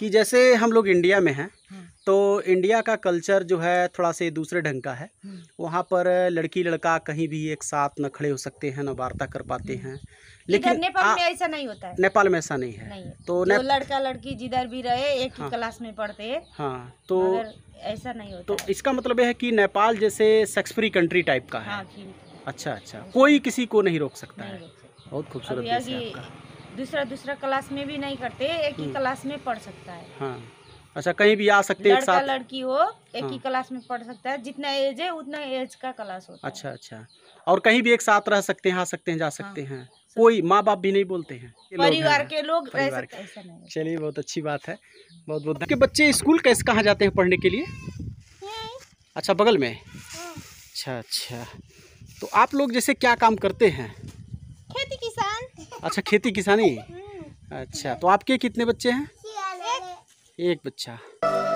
कि जैसे हम लोग इंडिया में हैं हम्म। तो इंडिया का कल्चर जो है थोड़ा से दूसरे ढंग का है हम्म। वहाँ पर लड़की लड़का कहीं भी एक साथ न खड़े हो सकते हैं न वार्ता कर पाते हम्म। हैं लेकिन नेपाल में ऐसा नहीं होता है नेपाल में ऐसा नहीं है नहीं। तो नेप... लड़का लड़की जिधर भी रहे एक हाँ, क्लास में पढ़ते हाँ तो ऐसा नहीं होता तो इसका मतलब है कि नेपाल जैसे सेक्स फ्री कंट्री टाइप का है हाँ, अच्छा अच्छा कोई किसी को नहीं रोक सकता है बहुत खूबसूरत दूसरा दूसरा क्लास में भी नहीं करते एक ही क्लास हम्म। में पढ़ सकता है हाँ अच्छा कहीं भी आ सकते हैं लड़का लड़की हो एक हाँ। ही क्लास में पढ़ सकता है जितना एज है उतना एज का क्लास होता अच्छा अच्छा और कहीं भी एक साथ रह सकते हैं आ सकते हैं जा हाँ। सकते हाँ। हैं कोई माँ बाप भी नहीं बोलते हैं परिवार के लोग चलिए बहुत अच्छी बात है बहुत बहुत बच्चे स्कूल कैसे कहाँ जाते हैं पढ़ने के लिए अच्छा बगल में हाँ। अच्छा अच्छा तो आप लोग जैसे क्या काम करते हैं किसान अच्छा खेती किसानी हम्म। अच्छा तो आपके कितने बच्चे हैं एक बच्चा